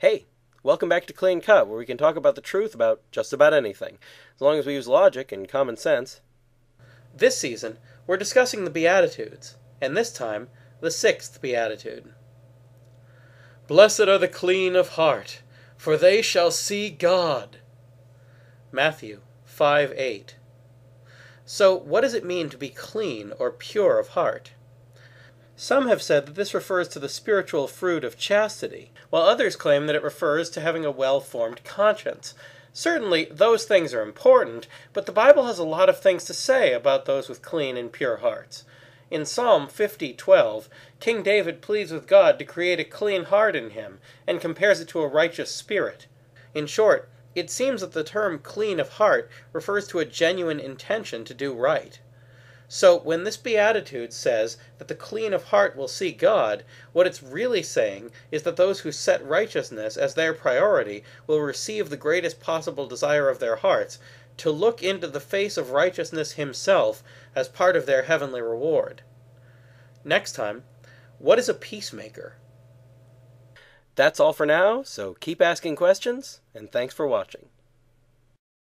hey, welcome back to Clean Cut, where we can talk about the truth about just about anything, as long as we use logic and common sense. This season, we're discussing the Beatitudes, and this time, the sixth Beatitude. Blessed are the clean of heart, for they shall see God. Matthew 5 8. So, what does it mean to be clean or pure of heart? Some have said that this refers to the spiritual fruit of chastity, while others claim that it refers to having a well formed conscience. Certainly, those things are important, but the Bible has a lot of things to say about those with clean and pure hearts. In Psalm 50:12, King David pleads with God to create a clean heart in him and compares it to a righteous spirit. In short, it seems that the term clean of heart refers to a genuine intention to do right. So when this Beatitude says that the clean of heart will see God, what it's really saying is that those who set righteousness as their priority will receive the greatest possible desire of their hearts to look into the face of righteousness himself as part of their heavenly reward. Next time, what is a peacemaker? That's all for now, so keep asking questions, and thanks for watching.